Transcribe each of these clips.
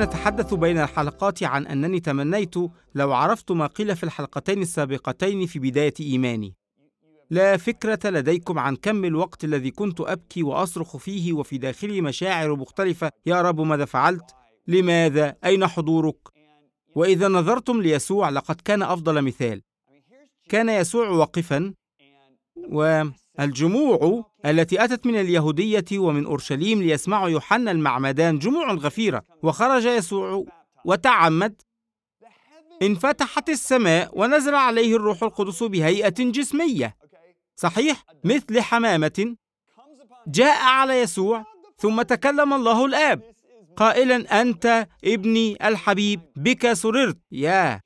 نتحدث بين الحلقات عن أنني تمنيت لو عرفت ما قيل في الحلقتين السابقتين في بداية إيماني لا فكرة لديكم عن كم الوقت الذي كنت أبكي وأصرخ فيه وفي داخلي مشاعر مختلفة يا رب ماذا فعلت؟ لماذا؟ أين حضورك؟ وإذا نظرتم ليسوع لقد كان أفضل مثال كان يسوع واقفا و الجموع التي أتت من اليهودية ومن أورشليم ليسمعوا يوحنا المعمدان جموع غفيرة وخرج يسوع وتعمد انفتحت السماء ونزل عليه الروح القدس بهيئة جسمية صحيح مثل حمامة جاء على يسوع ثم تكلم الله الآب قائلا أنت ابني الحبيب بك سررت يا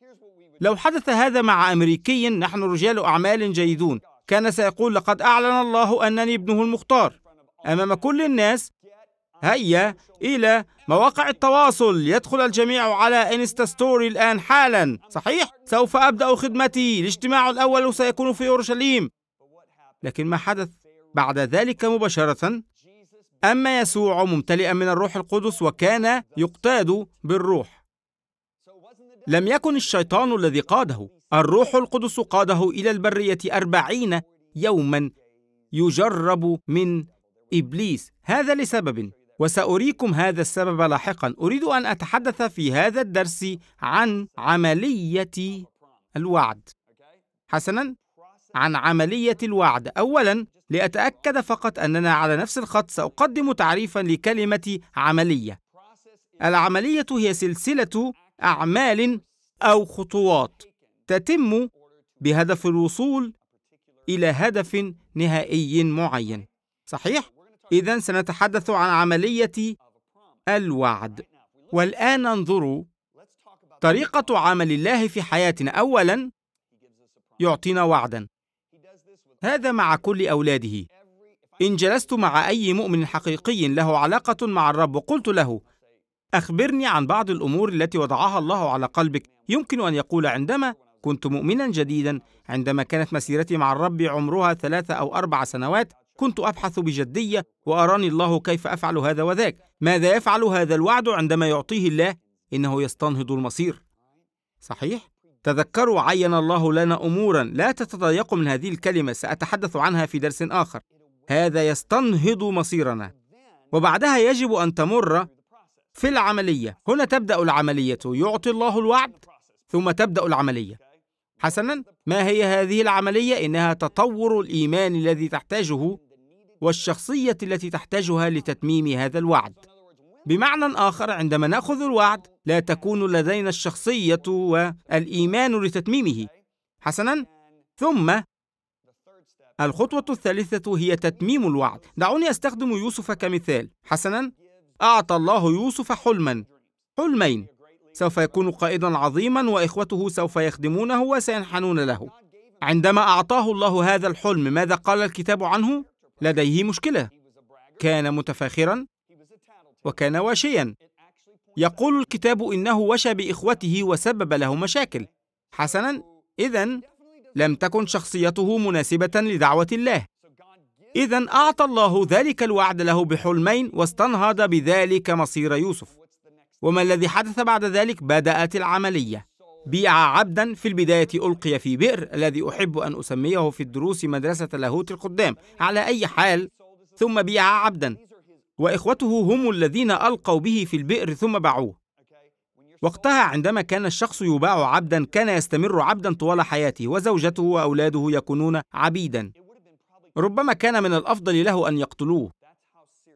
لو حدث هذا مع أمريكي نحن رجال أعمال جيدون كان سيقول لقد أعلن الله أنني ابنه المختار أمام كل الناس هيا إلى مواقع التواصل يدخل الجميع على انستا ستوري الآن حالا صحيح؟ سوف أبدأ خدمتي الاجتماع الأول سيكون في أورشليم لكن ما حدث بعد ذلك مباشرة أما يسوع ممتلئا من الروح القدس وكان يقتاد بالروح لم يكن الشيطان الذي قاده الروح القدس قاده إلى البرية أربعين يوما يجرب من إبليس هذا لسبب وسأريكم هذا السبب لاحقا أريد أن أتحدث في هذا الدرس عن عملية الوعد حسنا عن عملية الوعد أولا لأتأكد فقط أننا على نفس الخط سأقدم تعريفا لكلمة عملية العملية هي سلسلة أعمال أو خطوات تتم بهدف الوصول إلى هدف نهائي معين صحيح؟ إذا سنتحدث عن عملية الوعد والآن ننظر طريقة عمل الله في حياتنا أولا يعطينا وعدا هذا مع كل أولاده إن جلست مع أي مؤمن حقيقي له علاقة مع الرب وقلت له أخبرني عن بعض الأمور التي وضعها الله على قلبك يمكن أن يقول عندما كنت مؤمنا جديدا عندما كانت مسيرتي مع الرب عمرها ثلاثة أو أربع سنوات كنت أبحث بجدية وأراني الله كيف أفعل هذا وذاك ماذا يفعل هذا الوعد عندما يعطيه الله إنه يستنهض المصير صحيح؟ تذكروا عين الله لنا أمورا لا تتضايق من هذه الكلمة سأتحدث عنها في درس آخر هذا يستنهض مصيرنا وبعدها يجب أن تمر في العملية هنا تبدأ العملية يعطي الله الوعد ثم تبدأ العملية حسنا ما هي هذه العملية؟ إنها تطور الإيمان الذي تحتاجه والشخصية التي تحتاجها لتتميم هذا الوعد بمعنى آخر عندما نأخذ الوعد لا تكون لدينا الشخصية والإيمان لتتميمه حسنا ثم الخطوة الثالثة هي تتميم الوعد دعوني أستخدم يوسف كمثال حسنا أعطى الله يوسف حلما حلمين سوف يكون قائدا عظيما واخوته سوف يخدمونه وسينحنون له عندما اعطاه الله هذا الحلم ماذا قال الكتاب عنه لديه مشكله كان متفاخرا وكان واشيا يقول الكتاب انه وشى باخوته وسبب له مشاكل حسنا اذا لم تكن شخصيته مناسبه لدعوه الله اذا اعطى الله ذلك الوعد له بحلمين واستنهض بذلك مصير يوسف وما الذي حدث بعد ذلك بدأت العملية بيع عبدا في البداية ألقي في بئر الذي أحب أن أسميه في الدروس مدرسة لاهوت القدام على أي حال ثم بيع عبدا وإخوته هم الذين ألقوا به في البئر ثم باعوه وقتها عندما كان الشخص يباع عبدا كان يستمر عبدا طوال حياته وزوجته وأولاده يكونون عبيدا ربما كان من الأفضل له أن يقتلوه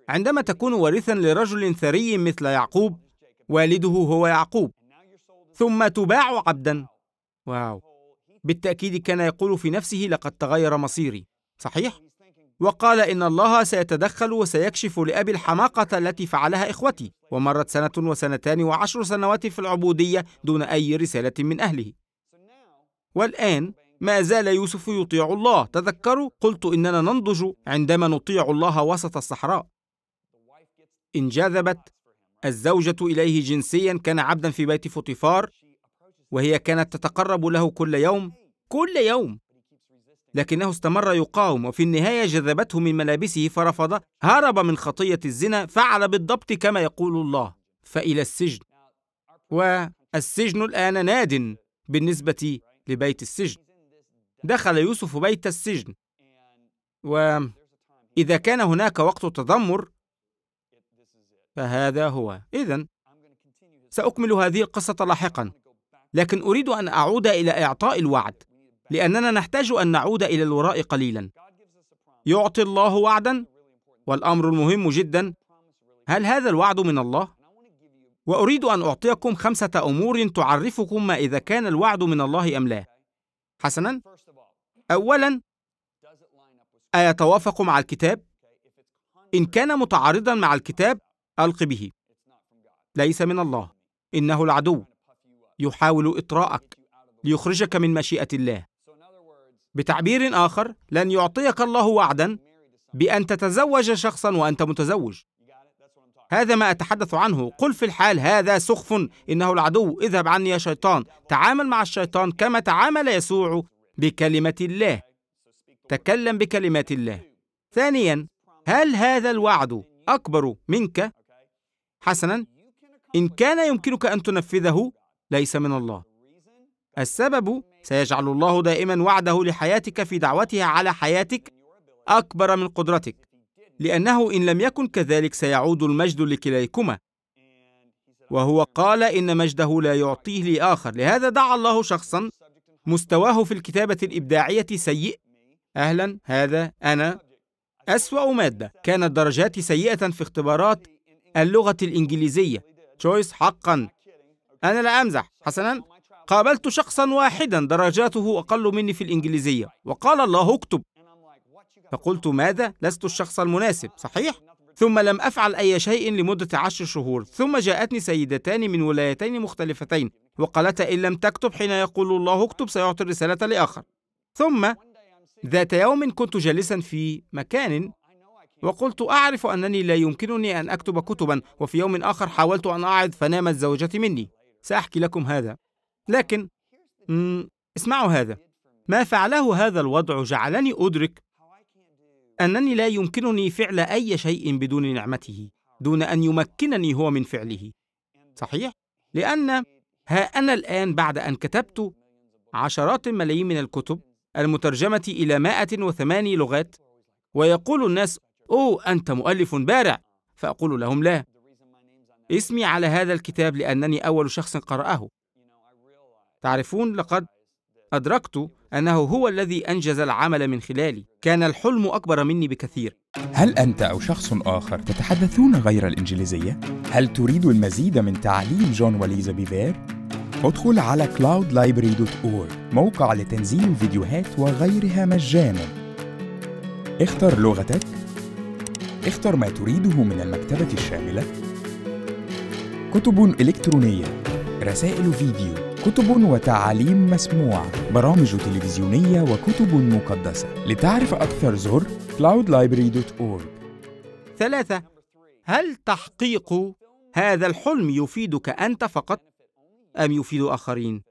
عندما تكون وارثا لرجل ثري مثل يعقوب والده هو يعقوب ثم تباع عبدا واو بالتأكيد كان يقول في نفسه لقد تغير مصيري صحيح؟ وقال إن الله سيتدخل وسيكشف لأبي الحماقة التي فعلها إخوتي ومرت سنة وسنتان وعشر سنوات في العبودية دون أي رسالة من أهله والآن ما زال يوسف يطيع الله تذكروا قلت إننا ننضج عندما نطيع الله وسط الصحراء انجذبت الزوجة إليه جنسيا كان عبدا في بيت فطيفار وهي كانت تتقرب له كل يوم كل يوم لكنه استمر يقاوم وفي النهاية جذبته من ملابسه فرفض هرب من خطية الزنا فعل بالضبط كما يقول الله فإلى السجن والسجن الآن ناد بالنسبة لبيت السجن دخل يوسف بيت السجن وإذا كان هناك وقت تذمر فهذا هو إذا سأكمل هذه القصة لاحقا لكن أريد أن أعود إلى إعطاء الوعد لأننا نحتاج أن نعود إلى الوراء قليلا يعطي الله وعدا والأمر المهم جدا هل هذا الوعد من الله؟ وأريد أن أعطيكم خمسة أمور تعرفكم ما إذا كان الوعد من الله أم لا حسنا أولا أيتوافق مع الكتاب؟ إن كان متعارضا مع الكتاب الق به ليس من الله انه العدو يحاول اطراءك ليخرجك من مشيئه الله بتعبير اخر لن يعطيك الله وعدا بان تتزوج شخصا وانت متزوج هذا ما اتحدث عنه قل في الحال هذا سخف انه العدو اذهب عني يا شيطان تعامل مع الشيطان كما تعامل يسوع بكلمه الله تكلم بكلمات الله ثانيا هل هذا الوعد اكبر منك حسنا إن كان يمكنك أن تنفذه ليس من الله السبب سيجعل الله دائما وعده لحياتك في دعوتها على حياتك أكبر من قدرتك لأنه إن لم يكن كذلك سيعود المجد لكليكما وهو قال إن مجده لا يعطيه لآخر لهذا دعا الله شخصا مستواه في الكتابة الإبداعية سيء أهلا هذا أنا أسوأ مادة كانت درجاتي سيئة في اختبارات اللغة الإنجليزية تشويس حقا أنا لا أمزح حسنا قابلت شخصا واحدا درجاته أقل مني في الإنجليزية وقال الله اكتب فقلت ماذا لست الشخص المناسب صحيح ثم لم أفعل أي شيء لمدة عشر شهور ثم جاءتني سيدتان من ولايتين مختلفتين وقالتا إن لم تكتب حين يقول الله اكتب سيعطي الرسالة لآخر ثم ذات يوم كنت جالسا في مكان وقلت أعرف أنني لا يمكنني أن أكتب كتبا وفي يوم آخر حاولت أن أعد فنامت زوجتي مني سأحكي لكم هذا لكن اسمعوا هذا ما فعله هذا الوضع جعلني أدرك أنني لا يمكنني فعل أي شيء بدون نعمته دون أن يمكنني هو من فعله صحيح؟ لأن ها أنا الآن بعد أن كتبت عشرات الملايين من الكتب المترجمة إلى 108 لغات ويقول الناس أوه أنت مؤلف بارع فأقول لهم لا اسمي على هذا الكتاب لأنني أول شخص قرأه تعرفون لقد أدركت أنه هو الذي أنجز العمل من خلالي كان الحلم أكبر مني بكثير هل أنت أو شخص آخر تتحدثون غير الإنجليزية؟ هل تريد المزيد من تعليم جون وليزا بيبير؟ ادخل على cloudlibrary.org موقع لتنزيل الفيديوهات وغيرها مجانا اختر لغتك اختر ما تريده من المكتبة الشاملة كتب إلكترونية رسائل فيديو كتب وتعاليم مسموعة برامج تلفزيونية وكتب مقدسة لتعرف أكثر زر cloudlibrary.org ثلاثة هل تحقيق هذا الحلم يفيدك أنت فقط أم يفيد آخرين؟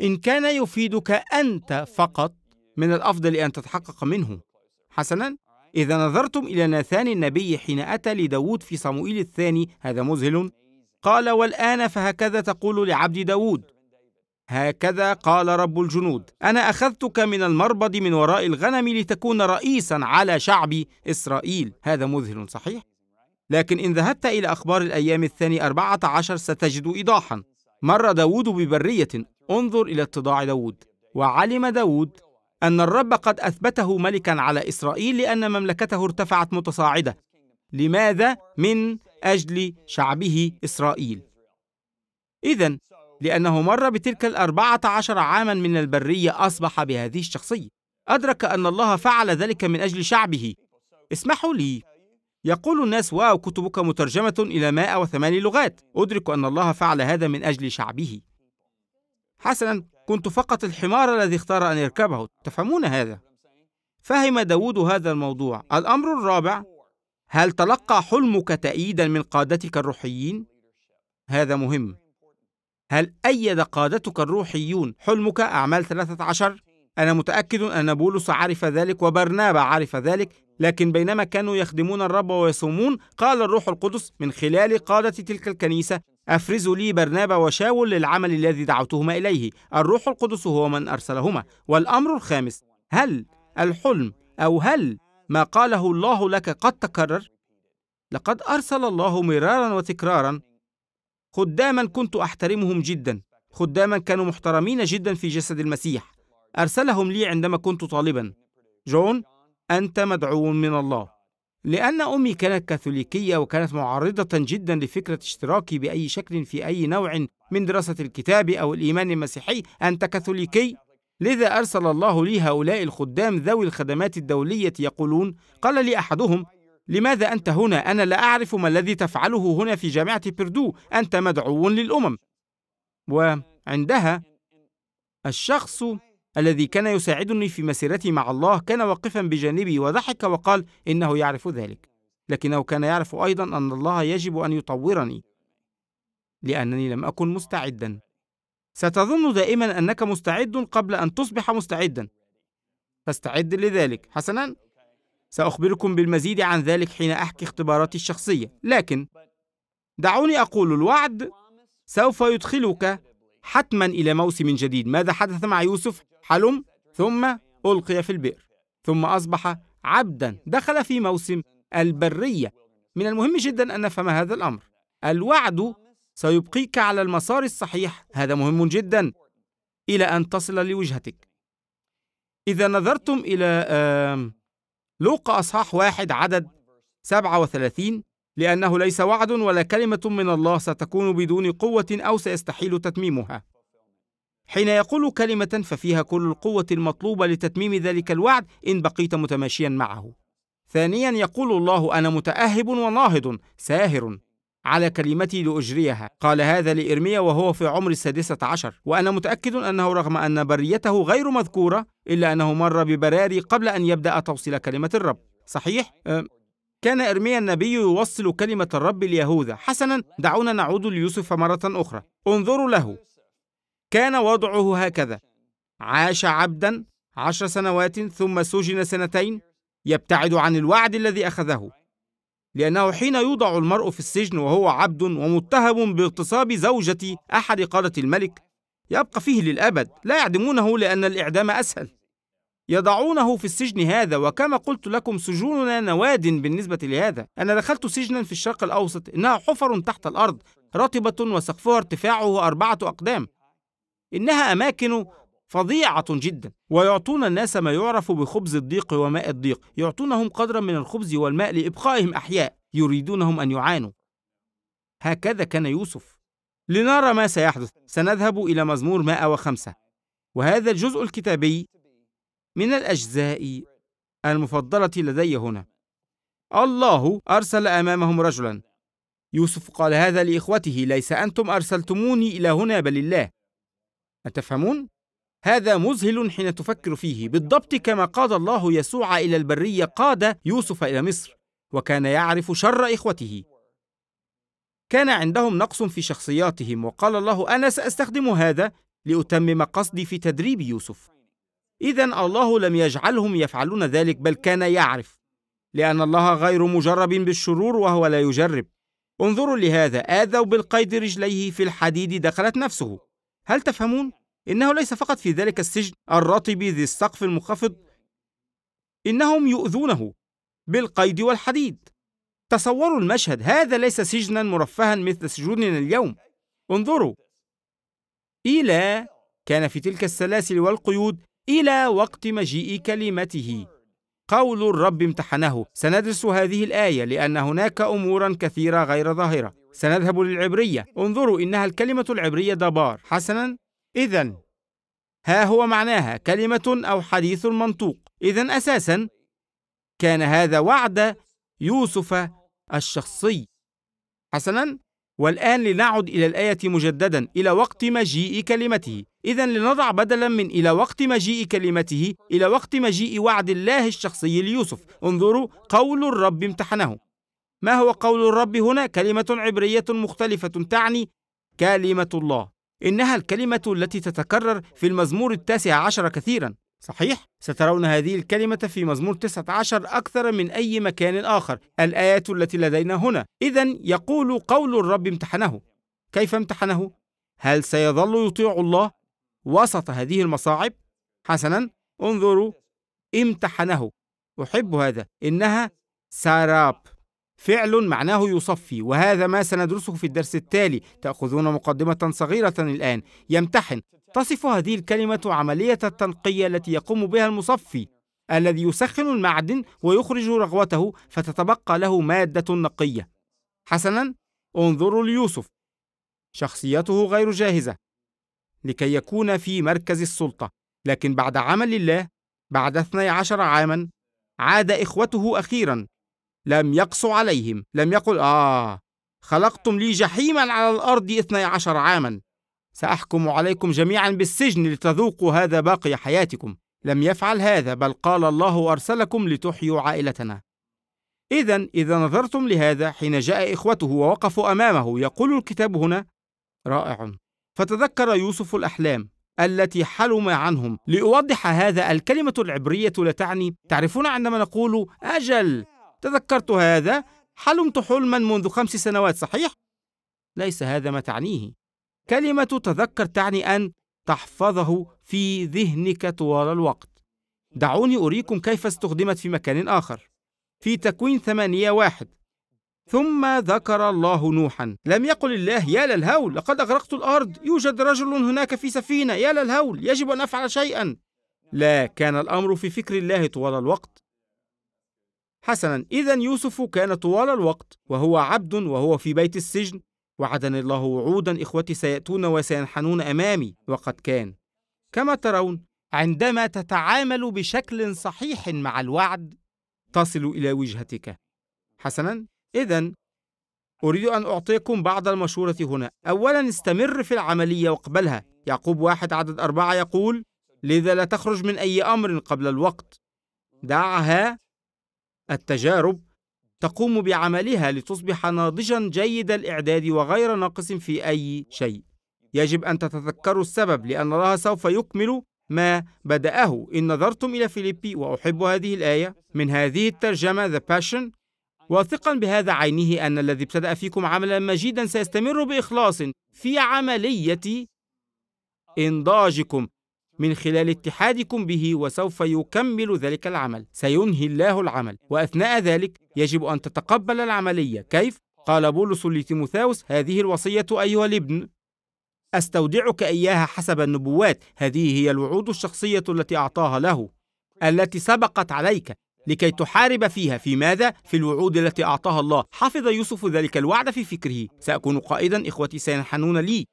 إن كان يفيدك أنت فقط من الأفضل أن تتحقق منه حسناً إذا نظرتم إلى ناثان النبي حين أتى لداود في صموئيل الثاني هذا مذهل قال والآن فهكذا تقول لعبد داود هكذا قال رب الجنود أنا أخذتك من المربض من وراء الغنم لتكون رئيسا على شعب إسرائيل هذا مذهل صحيح؟ لكن إن ذهبت إلى أخبار الأيام الثاني أربعة عشر ستجد إيضاحا مر داود ببرية انظر إلى اتضاع داود وعلم داود أن الرب قد أثبته ملكا على إسرائيل لأن مملكته ارتفعت متصاعدة لماذا؟ من أجل شعبه إسرائيل إذا لأنه مر بتلك الأربعة عشر عاما من البرية أصبح بهذه الشخصية أدرك أن الله فعل ذلك من أجل شعبه اسمحوا لي يقول الناس واو كتبك مترجمة إلى 108 لغات أدرك أن الله فعل هذا من أجل شعبه حسنا كنت فقط الحمار الذي اختار أن يركبه تفهمون هذا فهم داود هذا الموضوع الأمر الرابع هل تلقى حلمك تأييدا من قادتك الروحيين؟ هذا مهم هل أيد قادتك الروحيون حلمك أعمال 13 أنا متأكد أن بولس عرف ذلك وبرنابا عرف ذلك لكن بينما كانوا يخدمون الرب ويصومون قال الروح القدس من خلال قادة تلك الكنيسة أفرزوا لي برنابا وشاول للعمل الذي دعوتهما إليه الروح القدس هو من أرسلهما والأمر الخامس هل الحلم أو هل ما قاله الله لك قد تكرر لقد أرسل الله مرارا وتكرارا خداما كنت أحترمهم جدا خداما كانوا محترمين جدا في جسد المسيح أرسلهم لي عندما كنت طالبا جون أنت مدعو من الله لأن أمي كانت كاثوليكية وكانت معارضة جدا لفكرة اشتراكي بأي شكل في أي نوع من دراسة الكتاب أو الإيمان المسيحي أنت كاثوليكي لذا أرسل الله لي هؤلاء الخدام ذوي الخدمات الدولية يقولون قال لي أحدهم لماذا أنت هنا؟ أنا لا أعرف ما الذي تفعله هنا في جامعة بيردو أنت مدعو للأمم وعندها الشخص الذي كان يساعدني في مسيرتي مع الله كان واقفا بجانبي وضحك وقال إنه يعرف ذلك لكنه كان يعرف أيضا أن الله يجب أن يطورني لأنني لم أكن مستعدا ستظن دائما أنك مستعد قبل أن تصبح مستعدا فاستعد لذلك حسنا سأخبركم بالمزيد عن ذلك حين أحكي اختباراتي الشخصية لكن دعوني أقول الوعد سوف يدخلك حتما إلى موسم جديد ماذا حدث مع يوسف حلم ثم ألقي في البئر ثم أصبح عبدا دخل في موسم البرية من المهم جدا أن نفهم هذا الأمر الوعد سيبقيك على المسار الصحيح هذا مهم جدا إلى أن تصل لوجهتك إذا نظرتم إلى لوقا أصحاح واحد عدد 37 لأنه ليس وعد ولا كلمة من الله ستكون بدون قوة أو سيستحيل تتميمها حين يقول كلمة ففيها كل القوة المطلوبة لتتميم ذلك الوعد إن بقيت متماشيا معه. ثانيا يقول الله أنا متأهب وناهض ساهر على كلمتي لأجريها قال هذا لإرميا وهو في عمر السادسة عشر وأنا متأكد أنه رغم أن بريته غير مذكورة إلا أنه مر ببراري قبل أن يبدأ توصيل كلمة الرب صحيح؟ كان إرميا النبي يوصل كلمة الرب ليهوذا حسنا دعونا نعود ليوسف مرة أخرى انظروا له كان وضعه هكذا عاش عبدا عشر سنوات ثم سجن سنتين يبتعد عن الوعد الذي أخذه لأنه حين يوضع المرء في السجن وهو عبد ومتهم باغتصاب زوجة أحد قادة الملك يبقى فيه للأبد لا يعدمونه لأن الإعدام أسهل يضعونه في السجن هذا وكما قلت لكم سجوننا نواد بالنسبة لهذا أنا دخلت سجنا في الشرق الأوسط إنها حفر تحت الأرض رطبة وسقفها ارتفاعه أربعة أقدام إنها أماكن فظيعة جدا ويعطون الناس ما يعرف بخبز الضيق وماء الضيق يعطونهم قدرا من الخبز والماء لإبقائهم أحياء يريدونهم أن يعانوا هكذا كان يوسف لنرى ما سيحدث سنذهب إلى مزمور 105 وهذا الجزء الكتابي من الأجزاء المفضلة لدي هنا الله أرسل أمامهم رجلا يوسف قال هذا لإخوته ليس أنتم أرسلتموني إلى هنا بل الله أتفهمون؟ هذا مذهل حين تفكر فيه بالضبط كما قاد الله يسوع إلى البرية قاد يوسف إلى مصر وكان يعرف شر إخوته كان عندهم نقص في شخصياتهم وقال الله أنا سأستخدم هذا لأتمم قصدي في تدريب يوسف إذا الله لم يجعلهم يفعلون ذلك بل كان يعرف لأن الله غير مجرب بالشرور وهو لا يجرب انظروا لهذا آذوا بالقيد رجليه في الحديد دخلت نفسه هل تفهمون؟ إنه ليس فقط في ذلك السجن الرطب ذي السقف المنخفض إنهم يؤذونه بالقيد والحديد تصوروا المشهد هذا ليس سجنا مرفها مثل سجوننا اليوم انظروا إلى كان في تلك السلاسل والقيود إلى وقت مجيء كلمته قول الرب امتحنه سندرس هذه الآية لأن هناك أمورا كثيرة غير ظاهرة سنذهب للعبرية انظروا إنها الكلمة العبرية دبار حسنا إذا ها هو معناها كلمة أو حديث منطوق إذا أساسا كان هذا وعد يوسف الشخصي حسنا والآن لنعد إلى الآية مجددا إلى وقت مجيء كلمته إذا لنضع بدلا من إلى وقت مجيء كلمته إلى وقت مجيء وعد الله الشخصي ليوسف انظروا قول الرب امتحنه ما هو قول الرب هنا كلمة عبرية مختلفة تعني كلمة الله إنها الكلمة التي تتكرر في المزمور التاسع عشر كثيرا صحيح سترون هذه الكلمة في مزمور 19 أكثر من أي مكان آخر الآيات التي لدينا هنا إذا يقول قول الرب امتحنه كيف امتحنه؟ هل سيظل يطيع الله وسط هذه المصاعب؟ حسنا انظروا امتحنه أحب هذا إنها ساراب فعل معناه يصفي وهذا ما سندرسه في الدرس التالي تأخذون مقدمة صغيرة الآن يمتحن تصف هذه الكلمة عملية التنقية التي يقوم بها المصفي الذي يسخن المعدن ويخرج رغوته فتتبقى له مادة نقية حسنا انظروا ليوسف شخصيته غير جاهزة لكي يكون في مركز السلطة لكن بعد عمل الله بعد 12 عاما عاد إخوته أخيرا لم يقسو عليهم لم يقل آه خلقتم لي جحيما على الأرض اثني عشر عاما سأحكم عليكم جميعا بالسجن لتذوقوا هذا باقي حياتكم لم يفعل هذا بل قال الله أرسلكم لتحيوا عائلتنا إذا إذا نظرتم لهذا حين جاء إخوته ووقفوا أمامه يقول الكتاب هنا رائع فتذكر يوسف الأحلام التي حلم عنهم لأوضح هذا الكلمة العبرية لا تعني تعرفون عندما نقول أجل تذكرت هذا حلمت حلما منذ خمس سنوات صحيح ليس هذا ما تعنيه كلمه تذكر تعني ان تحفظه في ذهنك طوال الوقت دعوني أريكم كيف استخدمت في مكان آخر في تكوين ثمانية واحد ثم ذكر الله نوحا لم يقل الله يا للهول لقد أغرقت الأرض يوجد رجل هناك في سفينة يا للهول يجب أن أفعل شيئا لا كان الأمر في فكر الله طوال الوقت حسنا إذا يوسف كان طوال الوقت وهو عبد وهو في بيت السجن وعدني الله وعودا إخوتي سيأتون وسينحنون أمامي وقد كان كما ترون عندما تتعامل بشكل صحيح مع الوعد تصل إلى وجهتك حسنا إذا أريد أن أعطيكم بعض المشورة هنا أولا استمر في العملية واقبلها يعقوب واحد عدد أربعة يقول لذا لا تخرج من أي أمر قبل الوقت دعها التجارب تقوم بعملها لتصبح ناضجا جيد الاعداد وغير ناقص في اي شيء يجب ان تتذكروا السبب لان الله سوف يكمل ما بدأه إن نظرتم إلى فيليبي وأحب هذه الآية من هذه الترجمة The Passion واثقا بهذا عينه أن الذي ابتدأ فيكم عملا مجيدا سيستمر بإخلاص في عملية إنضاجكم من خلال اتحادكم به وسوف يكمل ذلك العمل سينهي الله العمل وأثناء ذلك يجب أن تتقبل العملية كيف؟ قال بولس لتيموثاوس هذه الوصية أيها الابن أستودعك إياها حسب النبوات هذه هي الوعود الشخصية التي أعطاها له التي سبقت عليك لكي تحارب فيها في ماذا؟ في الوعود التي أعطاها الله حفظ يوسف ذلك الوعد في فكره سأكون قائدا إخوتي سينحنون لي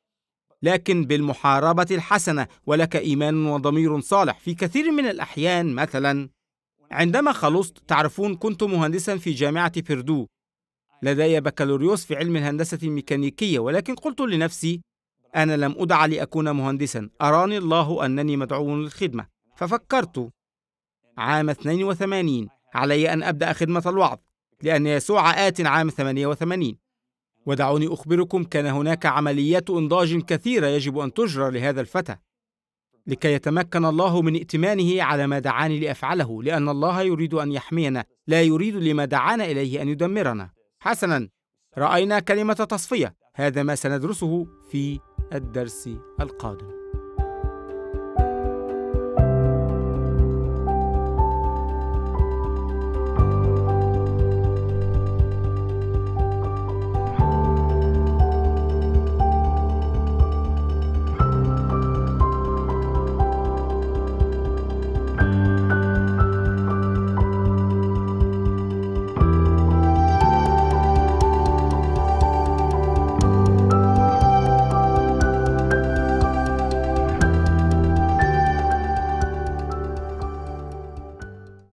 لكن بالمحاربة الحسنة ولك إيمان وضمير صالح في كثير من الأحيان مثلا عندما خلصت تعرفون كنت مهندسا في جامعة بيردو لدي بكالوريوس في علم الهندسة الميكانيكية ولكن قلت لنفسي أنا لم أدع لأكون مهندسا أراني الله أنني مدعو للخدمة ففكرت عام 82 علي أن أبدأ خدمة الوعظ لأن يسوع آت عام 88 ودعوني أخبركم كان هناك عمليات إنضاج كثيرة يجب أن تجرى لهذا الفتى لكي يتمكن الله من ائتمانه على ما دعاني لأفعله لأن الله يريد أن يحمينا لا يريد لما دعانا إليه أن يدمرنا حسنا رأينا كلمة تصفية هذا ما سندرسه في الدرس القادم